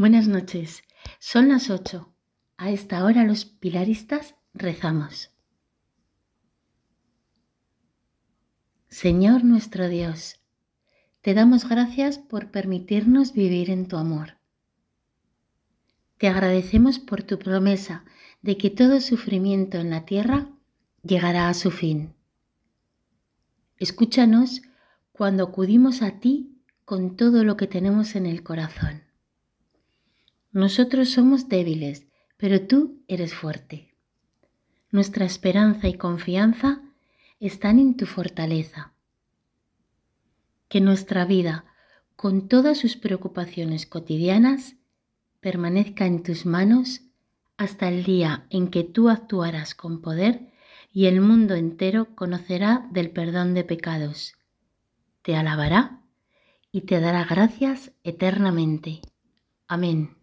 Buenas noches. Son las 8. A esta hora los pilaristas rezamos. Señor nuestro Dios, te damos gracias por permitirnos vivir en tu amor. Te agradecemos por tu promesa de que todo sufrimiento en la tierra llegará a su fin. Escúchanos cuando acudimos a ti con todo lo que tenemos en el corazón. Nosotros somos débiles, pero tú eres fuerte. Nuestra esperanza y confianza están en tu fortaleza. Que nuestra vida, con todas sus preocupaciones cotidianas, permanezca en tus manos hasta el día en que tú actuarás con poder y el mundo entero conocerá del perdón de pecados. Te alabará y te dará gracias eternamente. Amén.